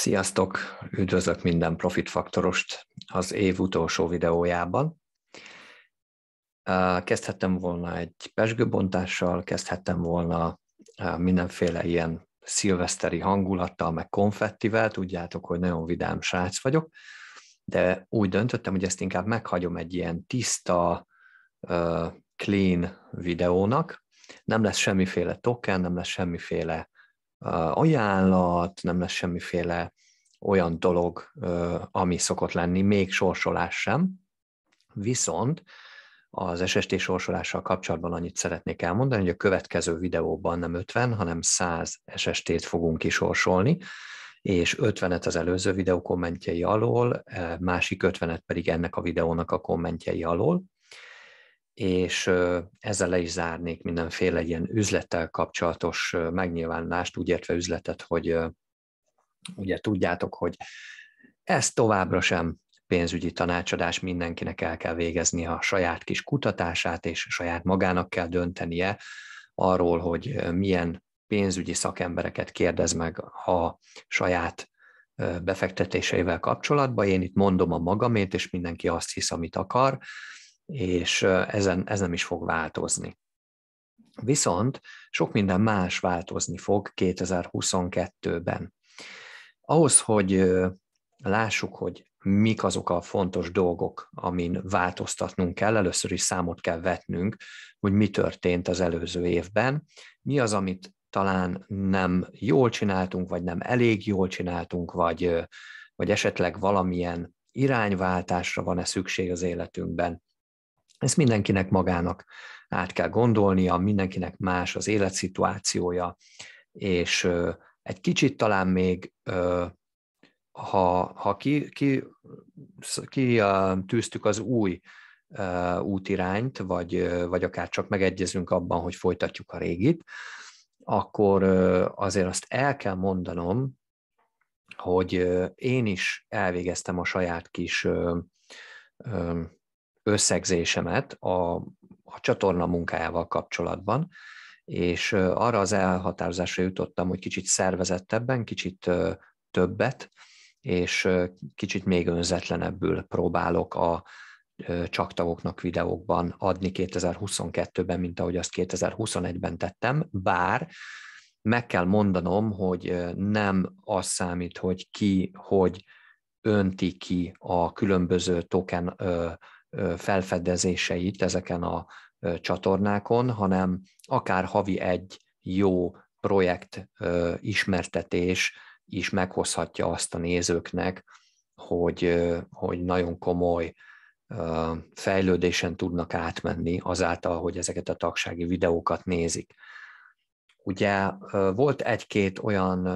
Sziasztok! Üdvözlök minden Profit Faktorost az év utolsó videójában. Kezdhettem volna egy pesgőbontással, kezdhettem volna mindenféle ilyen szilveszteri hangulattal, meg konfettivel, tudjátok, hogy nagyon vidám srác vagyok, de úgy döntöttem, hogy ezt inkább meghagyom egy ilyen tiszta, clean videónak, nem lesz semmiféle token, nem lesz semmiféle ajánlat, nem lesz semmiféle olyan dolog, ami szokott lenni, még sorsolás sem. Viszont az SST sorsolással kapcsolatban annyit szeretnék elmondani, hogy a következő videóban nem 50, hanem 100 SST-t fogunk kisorsolni, és 50-et az előző videó kommentjei alól, másik 50-et pedig ennek a videónak a kommentjei alól és ezzel le is zárnék mindenféle ilyen üzlettel kapcsolatos megnyilvánulást, úgy értve üzletet, hogy ugye tudjátok, hogy ez továbbra sem pénzügyi tanácsadás, mindenkinek el kell végezni a saját kis kutatását, és saját magának kell döntenie arról, hogy milyen pénzügyi szakembereket kérdez meg a saját befektetéseivel kapcsolatban. Én itt mondom a magamét, és mindenki azt hisz, amit akar, és ezen, ez nem is fog változni. Viszont sok minden más változni fog 2022-ben. Ahhoz, hogy lássuk, hogy mik azok a fontos dolgok, amin változtatnunk kell, először is számot kell vetnünk, hogy mi történt az előző évben, mi az, amit talán nem jól csináltunk, vagy nem elég jól csináltunk, vagy, vagy esetleg valamilyen irányváltásra van-e szükség az életünkben, ezt mindenkinek magának át kell gondolnia, mindenkinek más az életszituációja, és egy kicsit talán még, ha, ha ki, ki, ki tűztük az új útirányt, vagy, vagy akár csak megegyezünk abban, hogy folytatjuk a régit, akkor azért azt el kell mondanom, hogy én is elvégeztem a saját kis összegzésemet a, a csatorna munkájával kapcsolatban, és arra az elhatározásra jutottam, hogy kicsit szervezettebben, kicsit többet, és kicsit még önzetlenebbül próbálok a csak tagoknak videókban adni 2022-ben, mint ahogy azt 2021-ben tettem, bár meg kell mondanom, hogy nem az számít, hogy ki, hogy önti ki a különböző token felfedezéseit ezeken a csatornákon, hanem akár havi egy jó projekt ismertetés is meghozhatja azt a nézőknek, hogy, hogy nagyon komoly fejlődésen tudnak átmenni azáltal, hogy ezeket a tagsági videókat nézik. Ugye volt egy-két olyan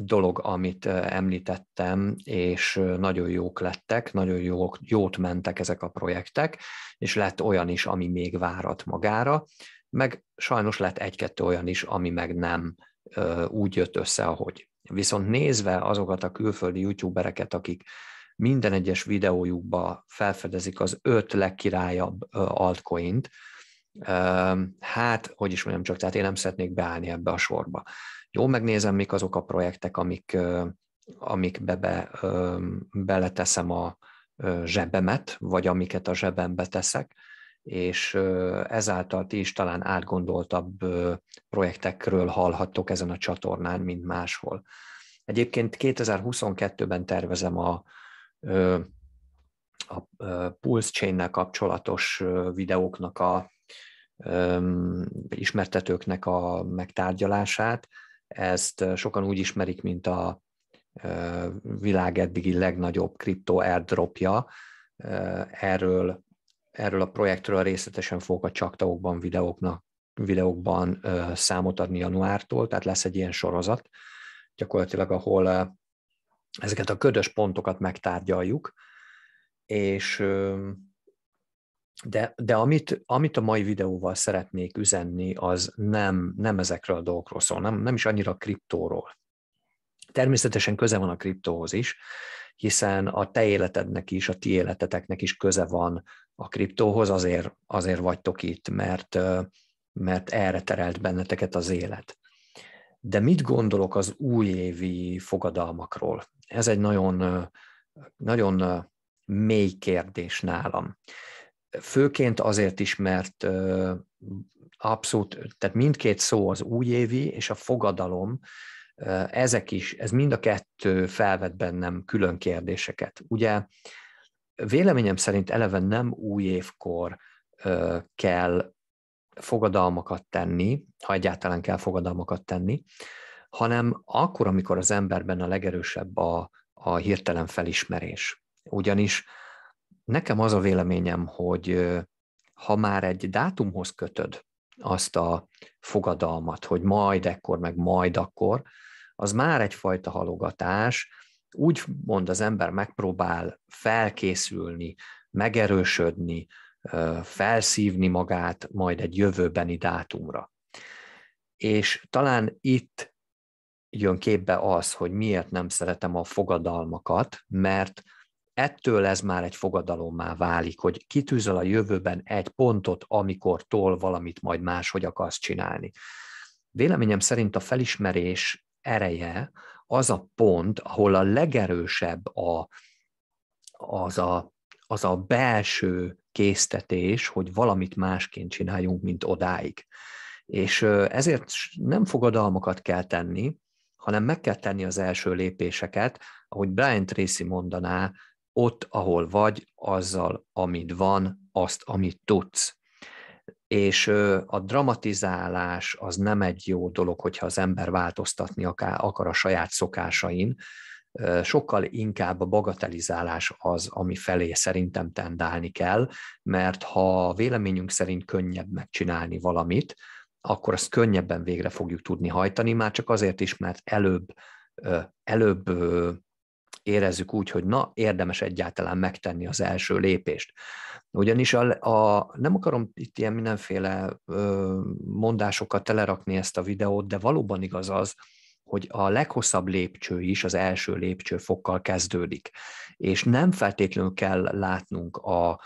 dolog, amit említettem, és nagyon jók lettek, nagyon jók, jót mentek ezek a projektek, és lett olyan is, ami még várat magára, meg sajnos lett egy-kettő olyan is, ami meg nem úgy jött össze, ahogy. Viszont nézve azokat a külföldi youtubereket, akik minden egyes videójukba felfedezik az öt legkirályabb altcoint, hát, hogy is mondjam csak, tehát én nem szeretnék beállni ebbe a sorba. Jó, megnézem, mik azok a projektek, amik, amikbe be, beleteszem a zsebemet, vagy amiket a zsebembe teszek, és ezáltal ti is talán átgondoltabb projektekről hallhattok ezen a csatornán, mint máshol. Egyébként 2022-ben tervezem a, a Pulse chain kapcsolatos videóknak a ismertetőknek a megtárgyalását, ezt sokan úgy ismerik, mint a világ eddigi legnagyobb kripto airdropja. Erről, erről a projektről részletesen fogok a csaktaokban videóknak videókban számot adni januártól, tehát lesz egy ilyen sorozat, gyakorlatilag, ahol ezeket a ködös pontokat megtárgyaljuk, és de, de amit, amit a mai videóval szeretnék üzenni, az nem, nem ezekről a dolgokról szól, nem, nem is annyira a kriptóról. Természetesen köze van a kriptóhoz is, hiszen a te életednek is, a ti életeteknek is köze van a kriptóhoz, azért, azért vagytok itt, mert, mert erre terelt benneteket az élet. De mit gondolok az újévi fogadalmakról? Ez egy nagyon, nagyon mély kérdés nálam. Főként azért is, mert abszolút, tehát mindkét szó az újévi és a fogadalom, ezek is, ez mind a kettő felvet bennem külön kérdéseket. Ugye véleményem szerint eleve nem új évkor kell fogadalmakat tenni, ha egyáltalán kell fogadalmakat tenni, hanem akkor, amikor az emberben a legerősebb a, a hirtelen felismerés. Ugyanis Nekem az a véleményem, hogy ha már egy dátumhoz kötöd azt a fogadalmat, hogy majd ekkor, meg majd akkor, az már egyfajta halogatás, úgy mond az ember megpróbál felkészülni, megerősödni, felszívni magát majd egy jövőbeni dátumra. És talán itt jön képbe az, hogy miért nem szeretem a fogadalmakat, mert ettől ez már egy fogadalommá válik, hogy kitűzöl a jövőben egy pontot, amikor tol valamit majd máshogy akarsz csinálni. Véleményem szerint a felismerés ereje az a pont, ahol a legerősebb a, az, a, az a belső késztetés, hogy valamit másként csináljunk, mint odáig. És ezért nem fogadalmakat kell tenni, hanem meg kell tenni az első lépéseket, ahogy Brian Tracy mondaná, ott, ahol vagy, azzal, amit van, azt, amit tudsz. És a dramatizálás az nem egy jó dolog, hogyha az ember változtatni akar a saját szokásain, sokkal inkább a bagatelizálás az, ami felé szerintem tendálni kell, mert ha véleményünk szerint könnyebb megcsinálni valamit, akkor azt könnyebben végre fogjuk tudni hajtani, már csak azért is, mert előbb, előbb érezzük úgy, hogy na, érdemes egyáltalán megtenni az első lépést. Ugyanis a, a, nem akarom itt ilyen mindenféle ö, mondásokkal telerakni ezt a videót, de valóban igaz az, hogy a leghosszabb lépcső is az első fokkal kezdődik. És nem feltétlenül kell látnunk a,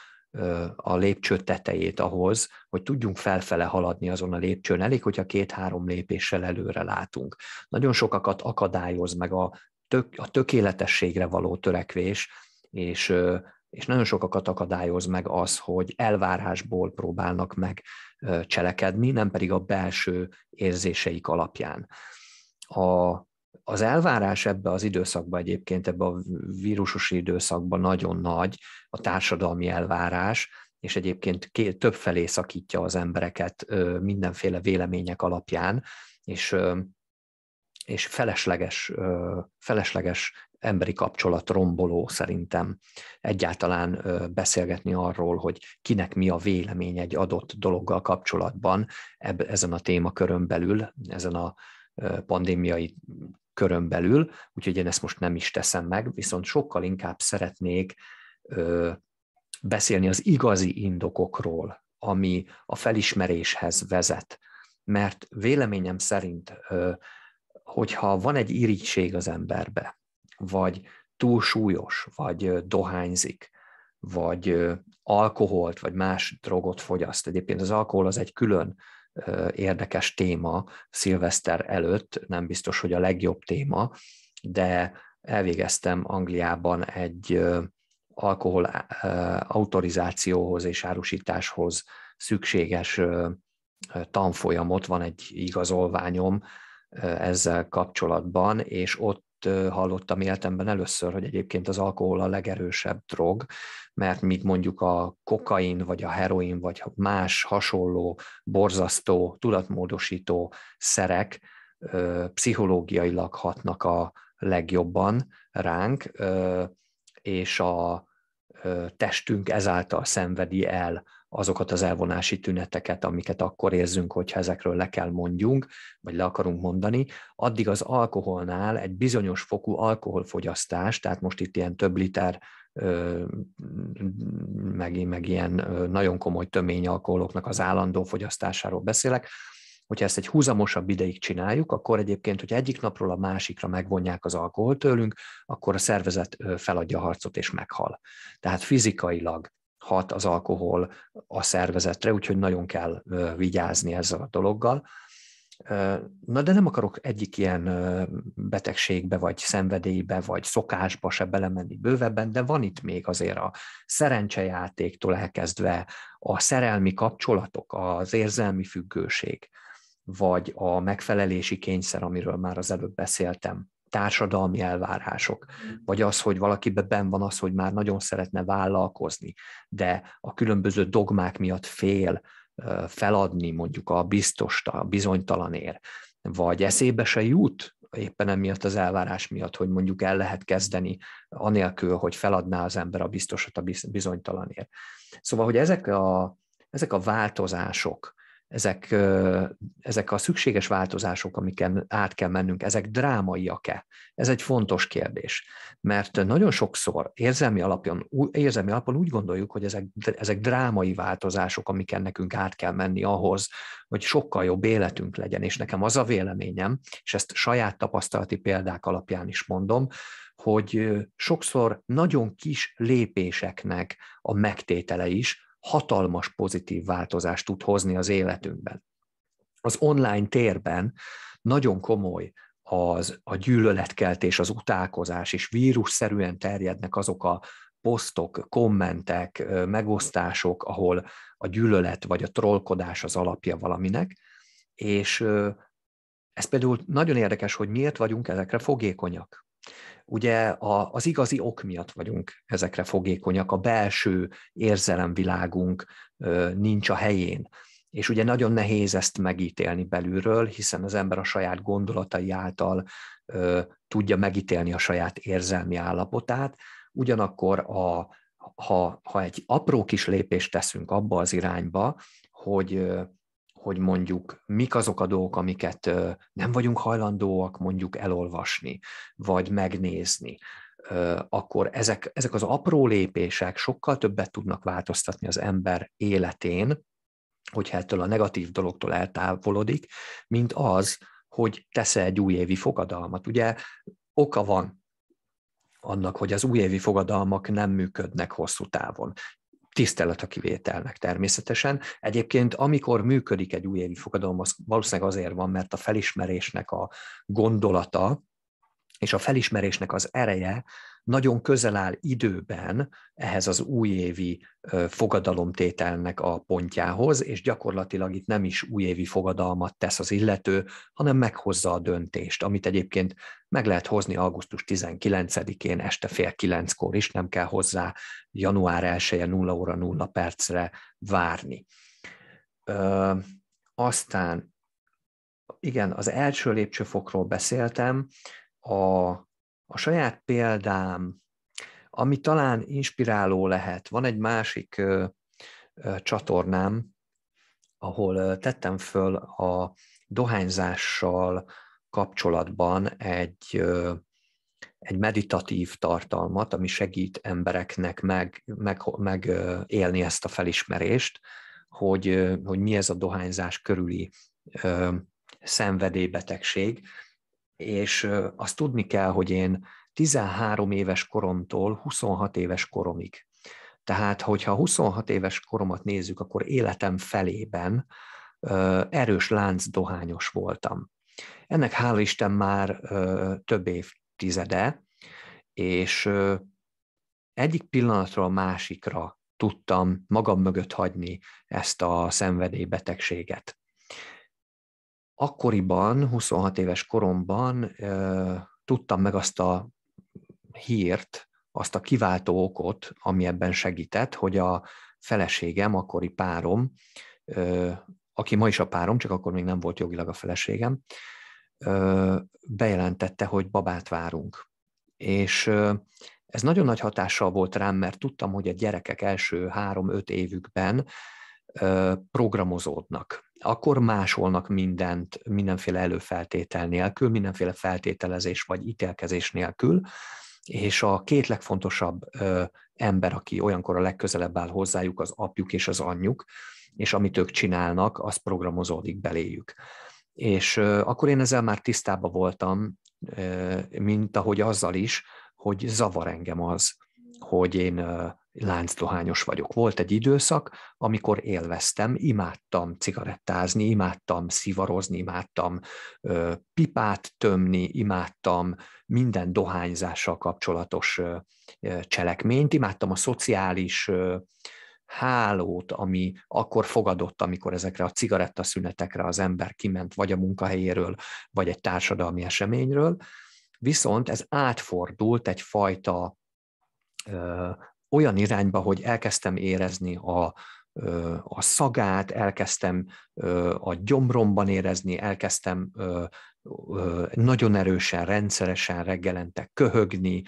a lépcső tetejét ahhoz, hogy tudjunk felfele haladni azon a lépcsőn, elég, hogyha két-három lépéssel előre látunk. Nagyon sokakat akadályoz meg a tök, a tökéletességre való törekvés, és, és nagyon sokakat akadályoz meg az, hogy elvárásból próbálnak meg cselekedni, nem pedig a belső érzéseik alapján. A, az elvárás ebbe az időszakba egyébként, ebbe a vírusos időszakban nagyon nagy, a társadalmi elvárás, és egyébként több felé szakítja az embereket mindenféle vélemények alapján, és és felesleges, felesleges emberi kapcsolat romboló szerintem egyáltalán beszélgetni arról, hogy kinek mi a vélemény egy adott dologgal kapcsolatban eb- ezen a témakörön belül, ezen a pandémiai körön belül, úgyhogy én ezt most nem is teszem meg, viszont sokkal inkább szeretnék beszélni az igazi indokokról, ami a felismeréshez vezet, mert véleményem szerint hogyha van egy irigység az emberbe, vagy túl súlyos, vagy dohányzik, vagy alkoholt, vagy más drogot fogyaszt. Egyébként az alkohol az egy külön érdekes téma szilveszter előtt, nem biztos, hogy a legjobb téma, de elvégeztem Angliában egy alkohol autorizációhoz és árusításhoz szükséges tanfolyamot, van egy igazolványom, ezzel kapcsolatban, és ott hallottam életemben először, hogy egyébként az alkohol a legerősebb drog, mert mint mondjuk a kokain, vagy a heroin, vagy más hasonló, borzasztó, tudatmódosító szerek pszichológiailag hatnak a legjobban ránk, és a testünk ezáltal szenvedi el azokat az elvonási tüneteket, amiket akkor érzünk, hogyha ezekről le kell mondjunk, vagy le akarunk mondani, addig az alkoholnál egy bizonyos fokú alkoholfogyasztás, tehát most itt ilyen több liter meg, meg ilyen nagyon komoly tömény alkoholoknak az állandó fogyasztásáról beszélek, hogyha ezt egy húzamosabb ideig csináljuk, akkor egyébként, hogy egyik napról a másikra megvonják az alkoholt tőlünk, akkor a szervezet feladja a harcot és meghal. Tehát fizikailag hat az alkohol a szervezetre, úgyhogy nagyon kell vigyázni ezzel a dologgal. Na, de nem akarok egyik ilyen betegségbe, vagy szenvedélybe, vagy szokásba se belemenni bővebben, de van itt még azért a szerencsejátéktól elkezdve a szerelmi kapcsolatok, az érzelmi függőség, vagy a megfelelési kényszer, amiről már az előbb beszéltem, társadalmi elvárások, hmm. vagy az, hogy valakiben ben van az, hogy már nagyon szeretne vállalkozni, de a különböző dogmák miatt fél feladni mondjuk a biztos, a ér, vagy eszébe se jut éppen emiatt az elvárás miatt, hogy mondjuk el lehet kezdeni, anélkül, hogy feladná az ember a biztosat a bizonytalanért. Szóval, hogy ezek a, ezek a változások, ezek, ezek a szükséges változások, amiken át kell mennünk, ezek drámaiak-e? Ez egy fontos kérdés, mert nagyon sokszor érzelmi alapon, érzelmi alapon úgy gondoljuk, hogy ezek, ezek drámai változások, amiken nekünk át kell menni ahhoz, hogy sokkal jobb életünk legyen, és nekem az a véleményem, és ezt saját tapasztalati példák alapján is mondom, hogy sokszor nagyon kis lépéseknek a megtétele is hatalmas pozitív változást tud hozni az életünkben. Az online térben nagyon komoly az, a gyűlöletkeltés, az utálkozás, és vírusszerűen terjednek azok a posztok, kommentek, megosztások, ahol a gyűlölet vagy a trollkodás az alapja valaminek, és ez például nagyon érdekes, hogy miért vagyunk ezekre fogékonyak ugye a, az igazi ok miatt vagyunk ezekre fogékonyak, a belső érzelemvilágunk nincs a helyén. És ugye nagyon nehéz ezt megítélni belülről, hiszen az ember a saját gondolatai által ö, tudja megítélni a saját érzelmi állapotát, ugyanakkor a, ha, ha egy apró kis lépést teszünk abba az irányba, hogy hogy mondjuk mik azok a dolgok, amiket nem vagyunk hajlandóak mondjuk elolvasni, vagy megnézni, akkor ezek, ezek az apró lépések sokkal többet tudnak változtatni az ember életén, hogyha ettől a negatív dologtól eltávolodik, mint az, hogy tesz egy újévi fogadalmat. Ugye oka van annak, hogy az újévi fogadalmak nem működnek hosszú távon. Tisztelet a kivételnek természetesen. Egyébként, amikor működik egy újévi fogadalom, az valószínűleg azért van, mert a felismerésnek a gondolata és a felismerésnek az ereje nagyon közel áll időben ehhez az újévi fogadalomtételnek a pontjához, és gyakorlatilag itt nem is újévi fogadalmat tesz az illető, hanem meghozza a döntést, amit egyébként meg lehet hozni augusztus 19-én este fél kilenckor is, nem kell hozzá január 1 0 -e, óra 0 percre várni. Ö, aztán, igen, az első lépcsőfokról beszéltem, a a saját példám, ami talán inspiráló lehet, van egy másik ö, ö, csatornám, ahol ö, tettem föl a dohányzással kapcsolatban egy, ö, egy meditatív tartalmat, ami segít embereknek meg, meg, meg élni ezt a felismerést, hogy, ö, hogy mi ez a dohányzás körüli ö, szenvedélybetegség, és azt tudni kell, hogy én 13 éves koromtól 26 éves koromig. Tehát, hogyha 26 éves koromat nézzük, akkor életem felében erős lánc dohányos voltam. Ennek hála Isten már több évtizede, és egyik pillanatról a másikra tudtam magam mögött hagyni ezt a szenvedélybetegséget akkoriban, 26 éves koromban tudtam meg azt a hírt, azt a kiváltó okot, ami ebben segített, hogy a feleségem, akkori párom, aki ma is a párom, csak akkor még nem volt jogilag a feleségem, bejelentette, hogy babát várunk. És ez nagyon nagy hatással volt rám, mert tudtam, hogy a gyerekek első három-öt évükben programozódnak akkor másolnak mindent mindenféle előfeltétel nélkül, mindenféle feltételezés vagy ítélkezés nélkül, és a két legfontosabb ö, ember, aki olyankor a legközelebb áll hozzájuk, az apjuk és az anyjuk, és amit ők csinálnak, az programozódik beléjük. És ö, akkor én ezzel már tisztában voltam, ö, mint ahogy azzal is, hogy zavar engem az, hogy én láncdohányos vagyok. Volt egy időszak, amikor élveztem, imádtam cigarettázni, imádtam szivarozni, imádtam ö, pipát tömni, imádtam minden dohányzással kapcsolatos ö, ö, cselekményt, imádtam a szociális ö, hálót, ami akkor fogadott, amikor ezekre a cigarettaszünetekre az ember kiment, vagy a munkahelyéről, vagy egy társadalmi eseményről, viszont ez átfordult egyfajta olyan irányba, hogy elkezdtem érezni a, a szagát, elkezdtem a gyomromban érezni, elkezdtem nagyon erősen, rendszeresen reggelente köhögni,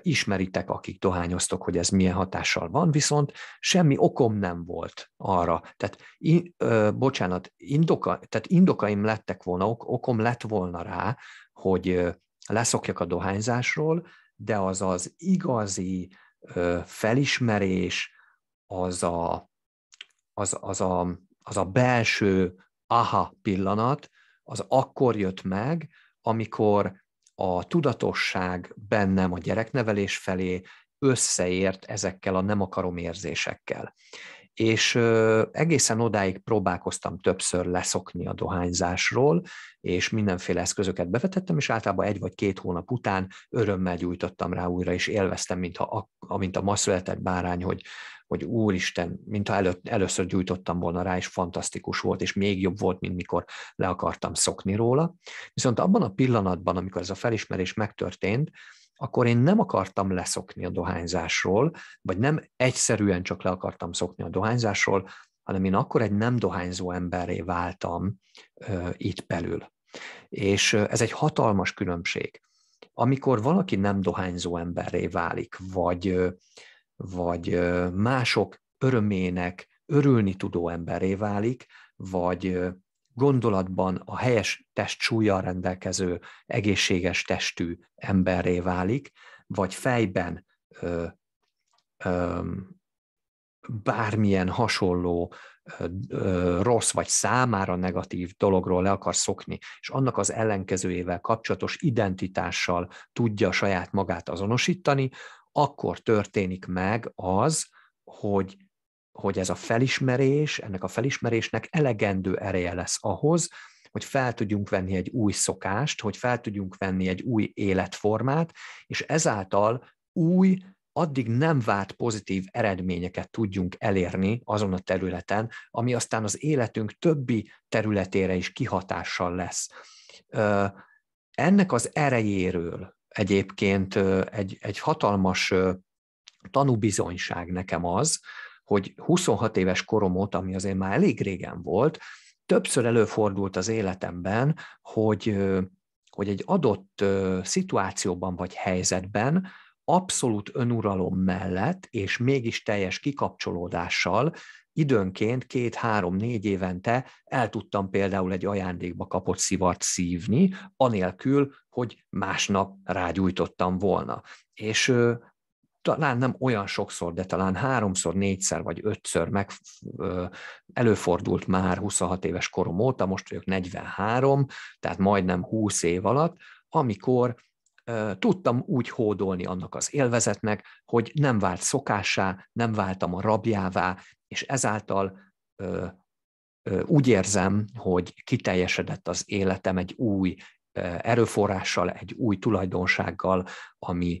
ismeritek, akik dohányoztok, hogy ez milyen hatással van, viszont semmi okom nem volt arra. Tehát, in, ö, bocsánat, indoka, tehát indokaim lettek volna, ok, okom lett volna rá, hogy leszokjak a dohányzásról, de az az igazi felismerés, az a, az, az a, az a belső aha pillanat, az akkor jött meg, amikor a tudatosság bennem a gyereknevelés felé összeért ezekkel a nem akarom érzésekkel és egészen odáig próbálkoztam többször leszokni a dohányzásról, és mindenféle eszközöket bevetettem, és általában egy vagy két hónap után örömmel gyújtottam rá újra, és élveztem, mintha, amint a ma született bárány, hogy, hogy úristen, mintha előtt, először gyújtottam volna rá, és fantasztikus volt, és még jobb volt, mint mikor le akartam szokni róla. Viszont abban a pillanatban, amikor ez a felismerés megtörtént, akkor én nem akartam leszokni a dohányzásról, vagy nem egyszerűen csak le akartam szokni a dohányzásról, hanem én akkor egy nem dohányzó emberré váltam ö, itt belül. És ez egy hatalmas különbség. Amikor valaki nem dohányzó emberré válik, vagy, vagy mások örömének örülni tudó emberré válik, vagy gondolatban a helyes testsúlyjal rendelkező, egészséges testű emberré válik, vagy fejben ö, ö, bármilyen hasonló rossz vagy számára negatív dologról le akar szokni, és annak az ellenkezőjével kapcsolatos identitással tudja saját magát azonosítani, akkor történik meg az, hogy hogy ez a felismerés, ennek a felismerésnek elegendő ereje lesz ahhoz, hogy fel tudjunk venni egy új szokást, hogy fel tudjunk venni egy új életformát, és ezáltal új, addig nem várt pozitív eredményeket tudjunk elérni azon a területen, ami aztán az életünk többi területére is kihatással lesz. Ennek az erejéről egyébként egy, egy hatalmas tanúbizonyság nekem az, hogy 26 éves korom óta, ami azért már elég régen volt, többször előfordult az életemben, hogy, hogy egy adott szituációban vagy helyzetben abszolút önuralom mellett, és mégis teljes kikapcsolódással időnként két-három-négy évente el tudtam például egy ajándékba kapott szivart szívni, anélkül, hogy másnap rágyújtottam volna. És talán nem olyan sokszor, de talán háromszor, négyszer vagy ötször meg, ö, előfordult már 26 éves korom óta, most vagyok 43, tehát majdnem 20 év alatt, amikor ö, tudtam úgy hódolni annak az élvezetnek, hogy nem vált szokássá, nem váltam a rabjává, és ezáltal ö, úgy érzem, hogy kiteljesedett az életem egy új erőforrással, egy új tulajdonsággal, ami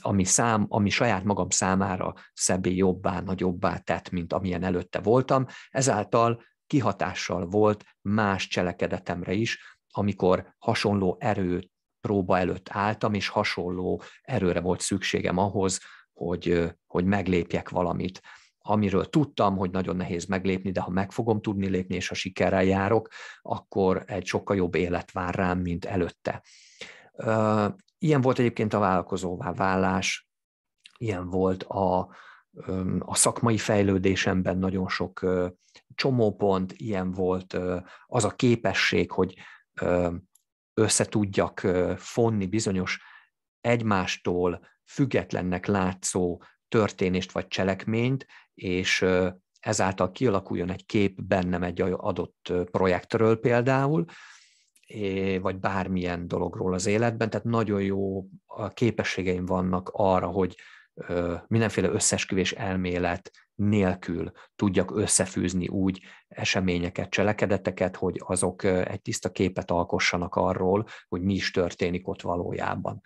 ami, szám, ami saját magam számára szebbé, jobbá, nagyobbá tett, mint amilyen előtte voltam, ezáltal kihatással volt más cselekedetemre is, amikor hasonló erő próba előtt álltam, és hasonló erőre volt szükségem ahhoz, hogy, hogy meglépjek valamit amiről tudtam, hogy nagyon nehéz meglépni, de ha meg fogom tudni lépni, és ha sikerrel járok, akkor egy sokkal jobb élet vár rám, mint előtte. Ilyen volt egyébként a vállalkozóvá válás, ilyen volt a, a szakmai fejlődésemben nagyon sok csomópont, ilyen volt az a képesség, hogy összetudjak fonni bizonyos egymástól függetlennek látszó történést vagy cselekményt, és ezáltal kialakuljon egy kép bennem egy adott projektről például, Eh, vagy bármilyen dologról az életben, tehát nagyon jó képességeim vannak arra, hogy mindenféle összesküvés elmélet nélkül tudjak összefűzni úgy eseményeket, cselekedeteket, hogy azok egy tiszta képet alkossanak arról, hogy mi is történik ott valójában.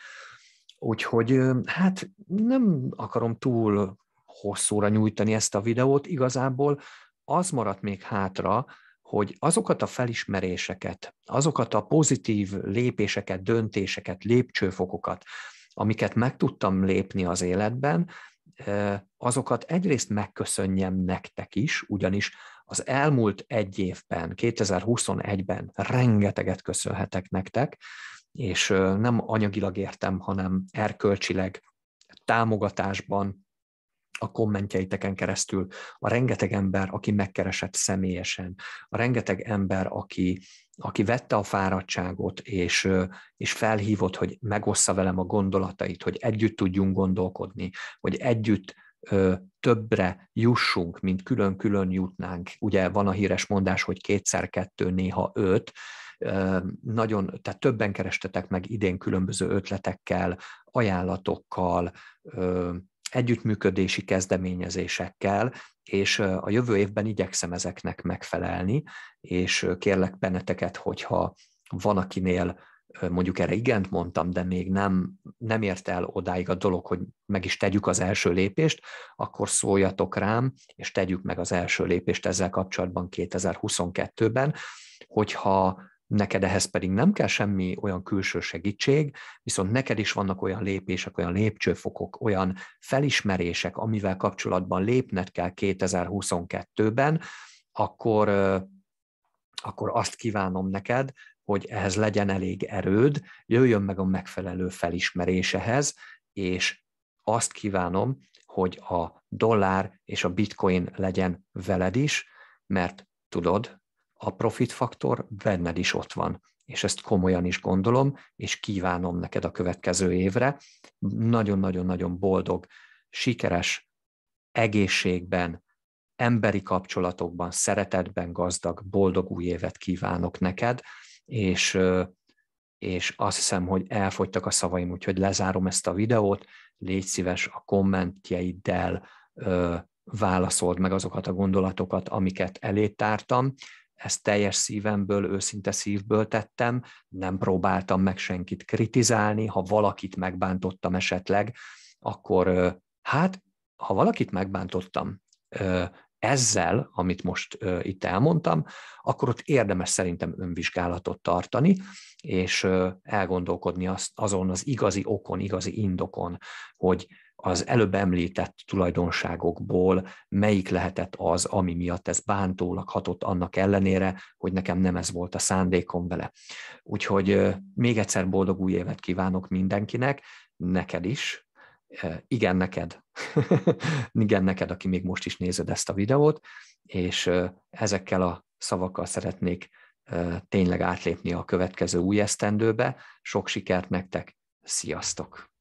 Úgyhogy hát nem akarom túl hosszúra nyújtani ezt a videót, igazából az maradt még hátra, hogy azokat a felismeréseket, azokat a pozitív lépéseket, döntéseket, lépcsőfokokat, amiket meg tudtam lépni az életben, azokat egyrészt megköszönjem nektek is, ugyanis az elmúlt egy évben, 2021-ben rengeteget köszönhetek nektek, és nem anyagilag értem, hanem erkölcsileg, támogatásban, a kommentjeiteken keresztül, a rengeteg ember, aki megkeresett személyesen, a rengeteg ember, aki, aki vette a fáradtságot, és, és felhívott, hogy megossza velem a gondolatait, hogy együtt tudjunk gondolkodni, hogy együtt többre jussunk, mint külön-külön jutnánk. Ugye van a híres mondás, hogy kétszer kettő, néha öt, nagyon, tehát többen kerestetek meg idén különböző ötletekkel, ajánlatokkal, együttműködési kezdeményezésekkel, és a jövő évben igyekszem ezeknek megfelelni, és kérlek benneteket, hogyha van, akinél mondjuk erre igent mondtam, de még nem, nem ért el odáig a dolog, hogy meg is tegyük az első lépést, akkor szóljatok rám, és tegyük meg az első lépést ezzel kapcsolatban 2022-ben, hogyha neked ehhez pedig nem kell semmi olyan külső segítség, viszont neked is vannak olyan lépések, olyan lépcsőfokok, olyan felismerések, amivel kapcsolatban lépned kell 2022-ben, akkor, akkor azt kívánom neked, hogy ehhez legyen elég erőd, jöjjön meg a megfelelő felismerésehez, és azt kívánom, hogy a dollár és a bitcoin legyen veled is, mert tudod, a profit faktor benned is ott van, és ezt komolyan is gondolom, és kívánom neked a következő évre. Nagyon-nagyon-nagyon boldog, sikeres, egészségben, emberi kapcsolatokban, szeretetben gazdag, boldog új évet kívánok neked, és, és azt hiszem, hogy elfogytak a szavaim, úgyhogy lezárom ezt a videót, légy szíves a kommentjeiddel, válaszold meg azokat a gondolatokat, amiket elétártam, ezt teljes szívemből, őszinte szívből tettem, nem próbáltam meg senkit kritizálni, ha valakit megbántottam esetleg, akkor hát, ha valakit megbántottam ezzel, amit most itt elmondtam, akkor ott érdemes szerintem önvizsgálatot tartani, és elgondolkodni azon az igazi okon, igazi indokon, hogy az előbb említett tulajdonságokból melyik lehetett az, ami miatt ez bántólag hatott annak ellenére, hogy nekem nem ez volt a szándékom vele. Úgyhogy még egyszer boldog új évet kívánok mindenkinek, neked is, igen neked, igen neked, aki még most is nézed ezt a videót, és ezekkel a szavakkal szeretnék tényleg átlépni a következő új esztendőbe. Sok sikert nektek, sziasztok!